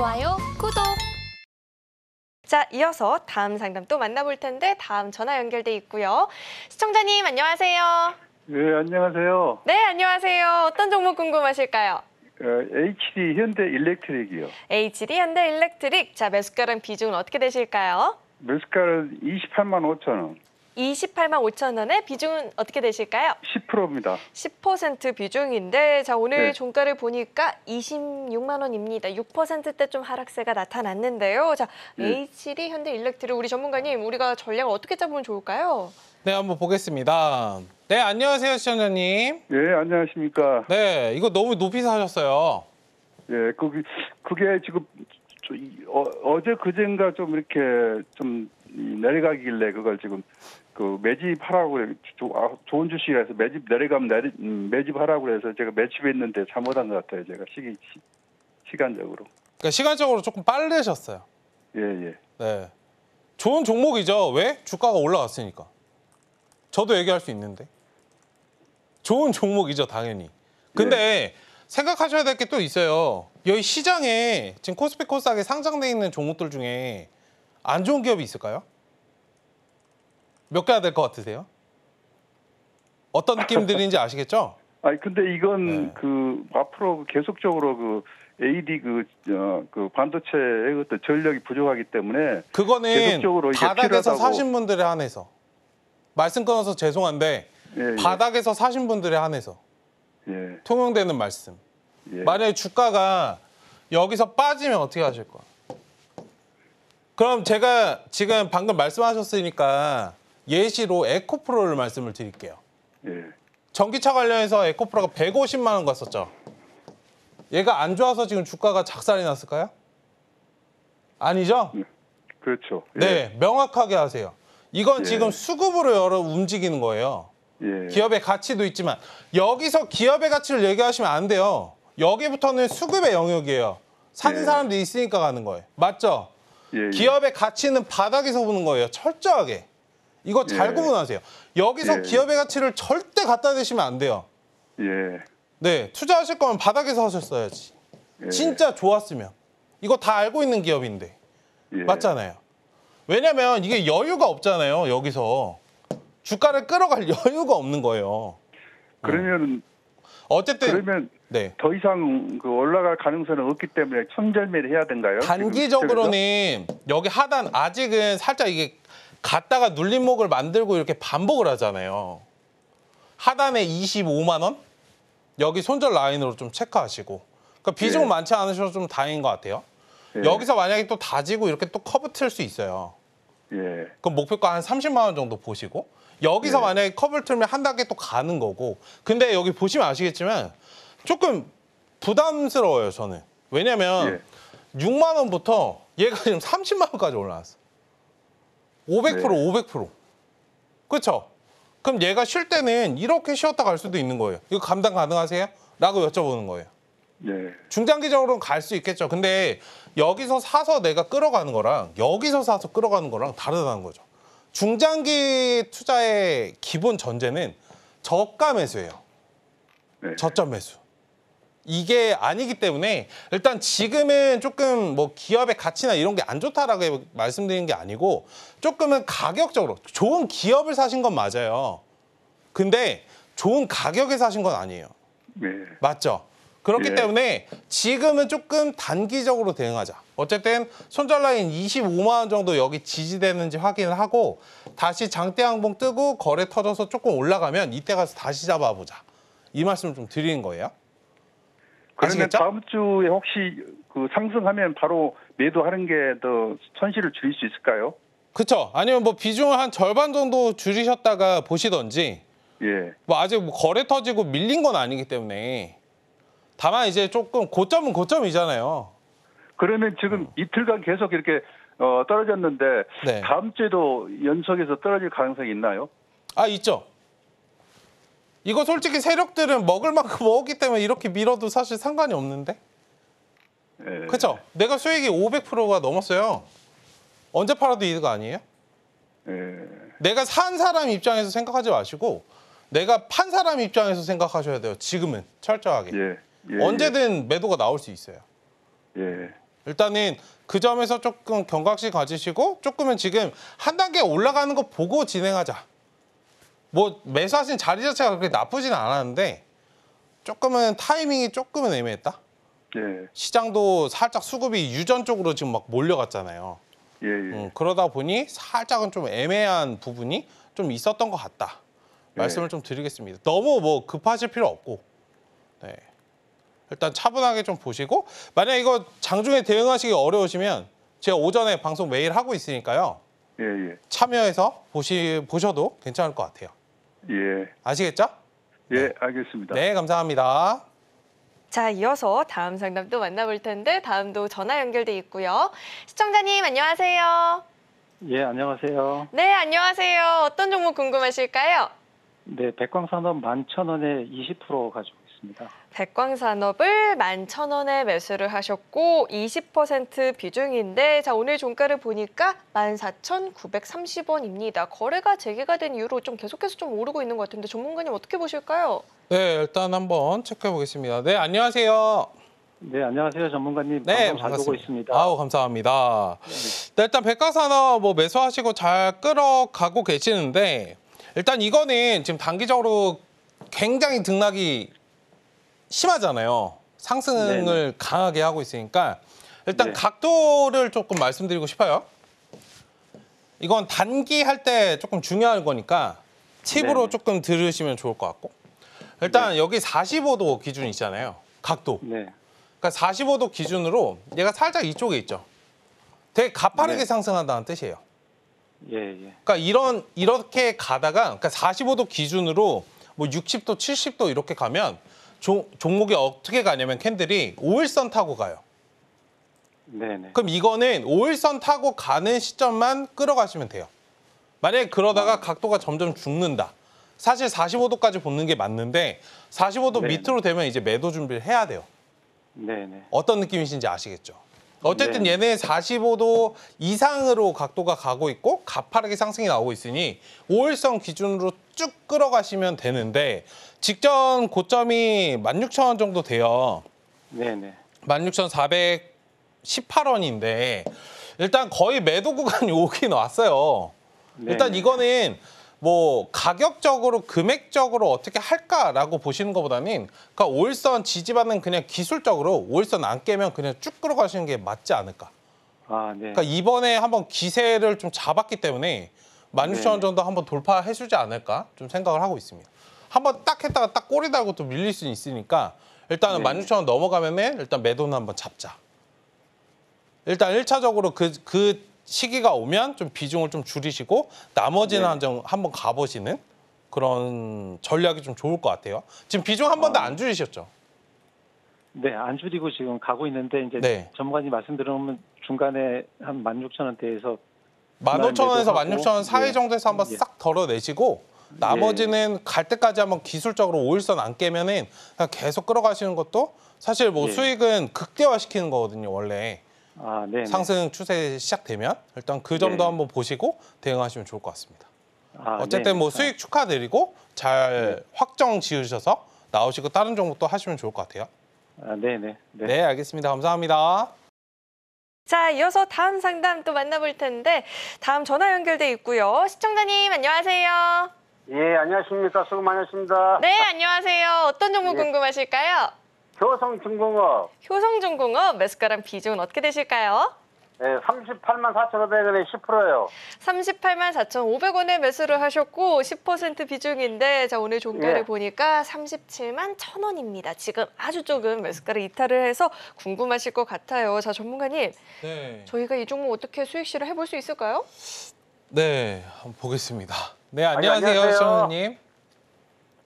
좋아요, 구독! 자, 이어서 다음 상담 또 만나볼 텐데 다음 전화 연결돼 있고요. 시청자님 안녕하세요. 네, 안녕하세요. 네, 안녕하세요. 어떤 종목 궁금하실까요? 어, HD 현대 일렉트릭이요. HD 현대 일렉트릭. 자, 매수가랑 비중은 어떻게 되실까요? 매수가는 28만 5천 원. 28만 5천 원의 비중은 어떻게 되실까요? 10%입니다. 10% 비중인데 자 오늘 네. 종가를 보니까 26만 원입니다. 6%대 좀 하락세가 나타났는데요. 자 네. 예. H3 현대일렉트를 우리 전문가님 우리가 전략을 어떻게 짜보면 좋을까요? 네 한번 보겠습니다. 네 안녕하세요 시청자님. 네 안녕하십니까. 네 이거 너무 높이 사셨어요. 예, 그게 그게 지금 어, 어제 그젠가 좀 이렇게 좀 내려가길래 그걸 지금 그 매집하라고 그래 아, 좋은 주식이라 서 매집 내려가면 내리, 음, 매집하라고 그래서 제가 매집했는데 잘못한 것 같아요 제가 시기 시, 간적으로 그러니까 시간적으로 조금 빨리셨어요 예예 예. 네 좋은 종목이죠 왜 주가가 올라왔으니까 저도 얘기할 수 있는데 좋은 종목이죠 당연히 근데 예. 생각하셔야 될 게 또 있어요 여기 시장에 지금 코스피 코스닥에 상장돼 있는 종목들 중에 안 좋은 기업이 있을까요? 몇 개나 될것 같으세요? 어떤 느낌들인지 아시겠죠? 아니 근데 이건 네. 그 앞으로 계속적으로 그 AD 그, 어, 그 반도체의 어떤 전력이 부족하기 때문에 그거는 계속적으로 바닥에서 사신 분들에 한해서 말씀 끊어서 죄송한데 예, 예. 바닥에서 사신 분들에 한해서 예. 통용되는 말씀. 예. 만약에 주가가 여기서 빠지면 어떻게 하실 거야? 그럼 제가 지금 방금 말씀하셨으니까 예시로 에코프로를 말씀을 드릴게요. 예. 전기차 관련해서 에코프로가 150만 원 갔었죠. 얘가 안 좋아서 지금 주가가 작살이 났을까요? 아니죠? 예. 그렇죠. 예. 네, 명확하게 하세요. 이건 예. 지금 수급으로 열어 움직이는 거예요. 예. 기업의 가치도 있지만 여기서 기업의 가치를 얘기하시면 안 돼요. 여기부터는 수급의 영역이에요. 사는 사람들이 있으니까 가는 거예요. 맞죠? 기업의 가치는 바닥에서 보는 거예요. 철저하게. 이거 잘 예. 구분하세요. 여기서 예. 기업의 가치를 절대 갖다 대시면 안 돼요. 예. 네, 투자하실 거면 바닥에서 하셨어야지. 예. 진짜 좋았으면. 이거 다 알고 있는 기업인데. 맞잖아요. 왜냐면 이게 여유가 없잖아요. 여기서 주가를 끌어갈 여유가 없는 거예요. 그러면 어쨌든 그러면 네. 더 이상 그 올라갈 가능성은 없기 때문에 천절매를 해야 된가요? 단기적으로는 여기 하단 아직은 살짝 이게 갔다가 눌림목을 만들고 이렇게 반복을 하잖아요. 하단에 25만 원? 여기 손절 라인으로 좀 체크하시고 그러니까 비중 예. 많지 않으셔서 좀 다행인 것 같아요. 예. 여기서 만약에 또 다지고 이렇게 또 커브 틀 수 있어요. 예. 그럼 목표가 한 30만 원 정도 보시고 여기서 예. 만약에 커브를 틀면 한 단계 또 가는 거고 근데 여기 보시면 아시겠지만 조금 부담스러워요 저는 왜냐면 예. 6만 원부터 얘가 지금 30만 원까지 올라왔어 500% 네. 500%. 그렇죠? 그럼 얘가 쉴 때는 이렇게 쉬었다 갈 수도 있는 거예요. 이거 감당 가능하세요? 라고 여쭤보는 거예요. 네. 중장기적으로는 갈 수 있겠죠. 근데 여기서 사서 내가 끌어가는 거랑 여기서 사서 끌어가는 거랑 다르다는 거죠. 중장기 투자의 기본 전제는 저가 매수예요. 네. 저점 매수. 이게 아니기 때문에 일단 지금은 조금 뭐 기업의 가치나 이런 게 안 좋다라고 말씀드린 게 아니고 조금은 가격적으로 좋은 기업을 사신 건 맞아요. 근데 좋은 가격에 사신 건 아니에요. 네. 맞죠? 그렇기 예. 때문에 지금은 조금 단기적으로 대응하자. 어쨌든 손절 라인 25만 원 정도 여기 지지되는지 확인을 하고 다시 장대 항봉 뜨고 거래 터져서 조금 올라가면 이때 가서 다시 잡아보자. 이 말씀을 좀 드리는 거예요. 그러면 그러니까 그러니까 다음 주에 혹시 그 상승하면 바로 매도하는 게 더 손실을 줄일 수 있을까요? 그렇죠. 아니면 뭐 비중을 한 절반 정도 줄이셨다가 보시던지. 예. 뭐 아직 뭐 거래 터지고 밀린 건 아니기 때문에. 다만 이제 조금 고점은 고점이잖아요. 그러면 지금 어. 이틀간 계속 이렇게 어, 떨어졌는데 네. 다음 주에도 연속해서 떨어질 가능성이 있나요? 아 있죠. 이거 솔직히 세력들은 먹을 만큼 먹었기 때문에 이렇게 밀어도 사실 상관이 없는데? 네. 그렇죠? 내가 수익이 500%가 넘었어요. 언제 팔아도 이득 아니에요? 네. 내가 산 사람 입장에서 생각하지 마시고 내가 판 사람 입장에서 생각하셔야 돼요. 지금은 철저하게. 예, 예. 예. 언제든 매도가 나올 수 있어요. 예. 일단은 그 점에서 조금 경각심 가지시고 조금은 지금 한 단계 올라가는 거 보고 진행하자. 뭐 매수하신 자리 자체가 그렇게 나쁘진 않았는데 조금은 타이밍이 조금은 애매했다. 예. 시장도 살짝 수급이 유전 쪽으로 지금 막 몰려갔잖아요. 예, 예. 음, 그러다 보니 살짝은 좀 애매한 부분이 좀 있었던 것 같다. 예. 말씀을 좀 드리겠습니다. 너무 뭐 급하실 필요 없고. 네. 일단 차분하게 좀 보시고 만약 이거 장중에 대응하시기 어려우시면 제가 오전에 방송 매일 하고 있으니까요. 예, 예. 참여해서 보시 보셔도 괜찮을 것 같아요. 예. 아시겠죠? 예, 네. 알겠습니다. 네, 감사합니다. 자, 이어서 다음 상담도 만나볼 텐데 다음도 전화 연결돼 있고요. 시청자님 안녕하세요. 예, 안녕하세요. 네, 안녕하세요. 어떤 종목 궁금하실까요? 네, 백광산업 1 1 0원에20% 가지고 있습니다. 백광산업을 11,000원에 매수를 하셨고 20% 비중인데 자 오늘 종가를 보니까 14,930원입니다. 거래가 재개가 된 이후로 좀 계속해서 좀 오르고 있는 것 같은데 전문가님 어떻게 보실까요? 네, 일단 한번 체크해 보겠습니다. 네, 안녕하세요. 네, 안녕하세요. 전문가님. 네, 잘반갑 보고 있습니다. 아우, 감사합니다. 네, 네 일단 백화산업 뭐 매수하시고 잘 끌어가고 계시는데 일단 이거는 지금 단기적으로 굉장히 등락이 심하잖아요. 상승을 네네. 강하게 하고 있으니까 일단 네. 각도를 조금 말씀드리고 싶어요. 이건 단기 할 때 조금 중요한 거니까 팁으로 네네. 조금 들으시면 좋을 것 같고 일단 네. 여기 45도 기준 있잖아요. 각도. 네. 그러니까 45도 기준으로 얘가 살짝 이쪽에 있죠. 되게 가파르게 네. 상승한다는 뜻이에요. 예, 예. 그러니까 이런 이렇게 가다가 그러니까 45도 기준으로 뭐 60도, 70도 이렇게 가면 조, 종목이 어떻게 가냐면 캔들이 5일선 타고 가요. 네네. 그럼 이거는 5일선 타고 가는 시점만 끌어가시면 돼요. 만약에 그러다가 어. 각도가 점점 죽는다. 사실 45도까지 붙는 게 맞는데 45도 네네. 밑으로 되면 이제 매도 준비를 해야 돼요. 네네. 어떤 느낌이신지 아시겠죠? 어쨌든 네. 얘네 45도 이상으로 각도가 가고 있고 가파르게 상승이 나오고 있으니 5일선 기준으로 쭉 끌어가시면 되는데 직전 고점이 16,000원 정도 돼요. 네네. 16,418원인데 일단 거의 매도 구간이 오긴 왔어요. 네 일단 이거는 뭐 가격적으로 금액적으로 어떻게 할까라고 보시는 것보다는 그러니까 올선 지지받는 그냥 기술적으로 올선 안 깨면 그냥 쭉 끌어가시는 게 맞지 않을까. 아, 네. 그러니까 이번에 한번 기세를 좀 잡았기 때문에 만 육천 원 네. 정도 한번 돌파해주지 않을까 좀 생각을 하고 있습니다. 한번 딱 했다가 딱 꼬리 달고 또 밀릴 수는 있으니까 일단은 네. 만 육천 원 넘어가면은 일단 매도는 한번 잡자. 일단 1차적으로 그, 그 시기가 오면 좀 비중을 좀 줄이시고 나머지는 네. 한번, 한번 가보시는 그런 전략이 좀 좋을 것 같아요. 지금 비중 한 번도 아... 안 줄이셨죠? 네, 안 줄이고 지금 가고 있는데 이제 네. 전문가님 말씀 들으면 중간에 한 16,000원대에서 15,000원에서 16,000원 사이 예. 정도에서 한번 예. 싹 덜어내시고 네. 나머지는 예. 갈 때까지 한번 기술적으로 5일선안 깨면은 계속 끌어가시는 것도 사실 뭐 네. 수익은 극대화시키는 거거든요, 원래. 아, 네. 상승 추세 시작되면 일단 그 점도 네. 한번 보시고 대응하시면 좋을 것 같습니다. 아, 어쨌든 네. 뭐 수익 아. 축하드리고 잘 네. 확정 지으셔서 나오시고 다른 종목 도 하시면 좋을 것 같아요. 아, 네네. 네. 네, 알겠습니다. 감사합니다. 자, 이어서 다음 상담 또 만나볼 텐데 다음 전화 연결돼 있고요. 시청자님 안녕하세요. 예, 안녕하십니까. 수고 많으십니다. 네, 안녕하세요. 어떤 종목 예. 궁금하실까요? 효성중공업. 효성중공업 매수가랑 비중은 어떻게 되실까요? 네, 38만 4,500원에 10%요. 38만 4,500원에 매수를 하셨고 10% 비중인데 자 오늘 종가를 예. 보니까 37만 1,000원입니다. 지금 아주 조금 매수가를 이탈을 해서 궁금하실 것 같아요. 자 전문가님, 네. 저희가 이 종목 어떻게 수익 실을 해볼 수 있을까요? 네, 한번 보겠습니다. 네, 안녕하세요, 아니, 안녕하세요. 시원님.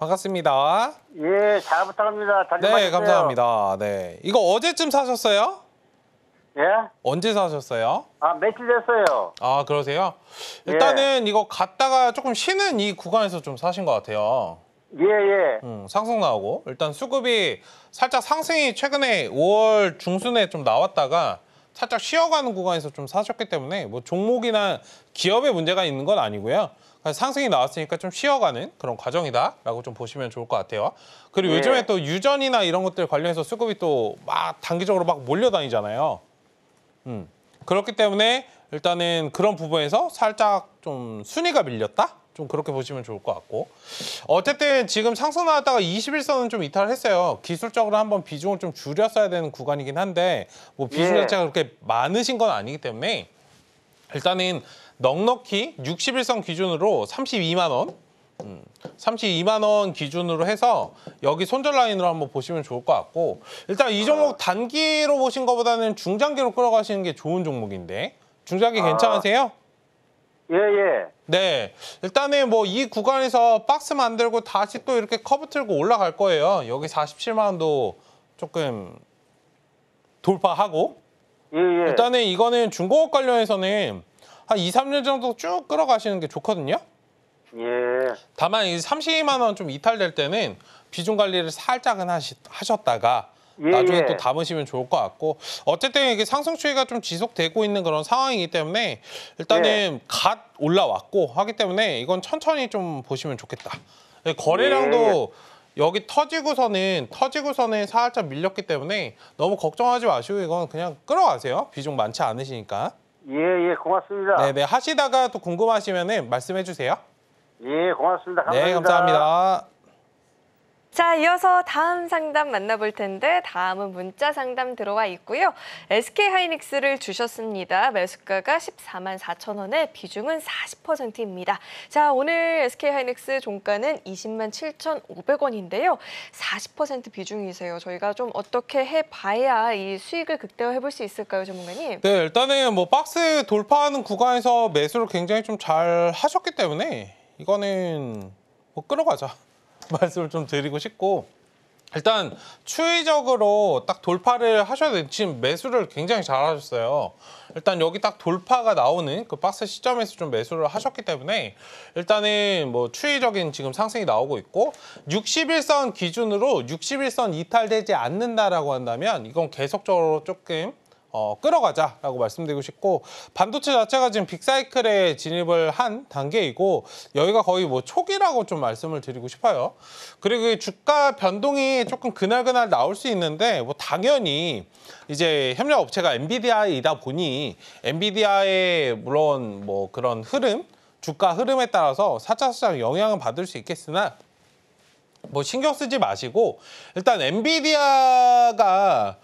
반갑습니다. 예, 잘 부탁합니다. 네, 감사합니다. 네. 이거 어제쯤 사셨어요? 예? 언제 사셨어요? 아, 며칠 됐어요. 아, 그러세요? 예. 일단은 예. 이거 갔다가 조금 쉬는 이 구간에서 좀 사신 것 같아요. 예, 예. 음, 상승 나오고. 일단 수급이 살짝 상승이 최근에 5월 중순에 좀 나왔다가 살짝 쉬어가는 구간에서 좀 사셨기 때문에 뭐 종목이나 기업에 문제가 있는 건 아니고요. 상승이 나왔으니까 좀 쉬어가는 그런 과정이다라고 좀 보시면 좋을 것 같아요. 그리고 네. 요즘에 또 유전이나 이런 것들 관련해서 수급이 또 막 단기적으로 막 몰려다니잖아요. 음. 그렇기 때문에 일단은 그런 부분에서 살짝 좀 순위가 밀렸다? 좀 그렇게 보시면 좋을 것 같고 어쨌든 지금 상승 나왔다가 21선은 좀 이탈했어요. 기술적으로 한번 비중을 좀 줄였어야 되는 구간이긴 한데 뭐 비중 예. 자체가 그렇게 많으신 건 아니기 때문에 일단은 넉넉히 61선 기준으로 32만 원, 32만 원 기준으로 해서 여기 손절 라인으로 한번 보시면 좋을 것 같고 일단 이 종목 단기로 보신 것보다는 중장기로 끌어가시는 게 좋은 종목인데 중장기 아. 괜찮으세요? 예예. 예. 네. 일단은 뭐 이 구간에서 박스 만들고 다시 또 이렇게 커브 틀고 올라갈 거예요. 여기 47만 원도 조금 돌파하고. 예, 예. 일단은 이거는 중공업 관련해서는 한 2, 3년 정도 쭉 끌어가시는 게 좋거든요. 예. 다만 이 30만 원 좀 이탈될 때는 비중 관리를 살짝은 하시, 하셨다가 예. 나중에 또 담으시면 좋을 것 같고 어쨌든 이게 상승 추이가 좀 지속되고 있는 그런 상황이기 때문에 일단은 예. 갓 올라왔고 하기 때문에 이건 천천히 좀 보시면 좋겠다. 예, 거래량도 예. 여기 터지고서는 터지고서는 살짝 밀렸기 때문에 너무 걱정하지 마시고 이건 그냥 끌어가세요. 비중 많지 않으시니까. 예, 예, 고맙습니다. 네, 네. 하시다가 또 궁금하시면은 말씀해 주세요. 예, 고맙습니다. 감사합니다. 네, 감사합니다. 자, 이어서 다음 상담 만나볼 텐데 다음은 문자 상담 들어와 있고요. SK 하이닉스를 주셨습니다. 매수가가 14만 4천 원에 비중은 40%입니다. 자, 오늘 SK 하이닉스 종가는 20만 7,500원인데요. 40% 비중이세요. 저희가 좀 어떻게 해 봐야 이 수익을 극대화해 볼 수 있을까요, 전문가님? 네, 일단은 뭐 박스 돌파하는 구간에서 매수를 굉장히 좀 잘 하셨기 때문에 이거는 뭐 끌어가자. 말씀을 좀 드리고 싶고 일단 추이적으로 딱 돌파를 하셔야 돼요. 지금 매수를 굉장히 잘하셨어요. 일단 여기 딱 돌파가 나오는 그 박스 시점에서 좀 매수를 하셨기 때문에 일단은 뭐 추이적인 지금 상승이 나오고 있고 61선 기준으로 61선 이탈되지 않는다라고 한다면 이건 계속적으로 조금 어, 끌어가자라고 말씀드리고 싶고 반도체 자체가 지금 빅사이클에 진입을 한 단계이고 여기가 거의 뭐 초기라고 좀 말씀을 드리고 싶어요. 그리고 주가 변동이 조금 그날그날 나올 수 있는데 뭐 당연히 이제 협력 업체가 엔비디아이다 보니 엔비디아의 물론 뭐 그런 흐름 주가 흐름에 따라서 사차시장 영향을 받을 수 있겠으나 뭐 신경 쓰지 마시고 일단 엔비디아가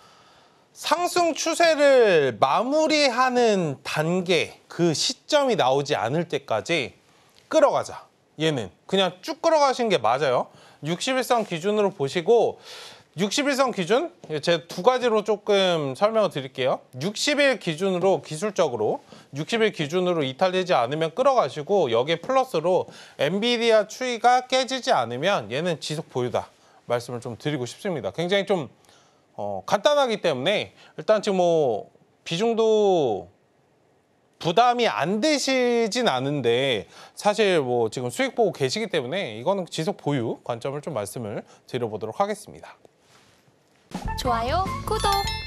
상승 추세를 마무리하는 단계 그 시점이 나오지 않을 때까지 끌어가자 얘는 그냥 쭉 끌어가신 게 맞아요 61선 기준으로 보시고 61선 기준 제두 가지로 조금 설명을 드릴게요 60일 기준으로 기술적으로 60일 기준으로 이탈되지 않으면 끌어가시고 여기에 플러스로 엔비디아 추이가 깨지지 않으면 얘는 지속 보유다 말씀을 좀 드리고 싶습니다 굉장히 좀 어, 간단하기 때문에 일단 지금 뭐 비중도 부담이 안 되시진 않은데 사실 뭐 지금 수익 보고 계시기 때문에 이거는 지속 보유 관점을 좀 말씀을 드려보도록 하겠습니다. 좋아요, 구독!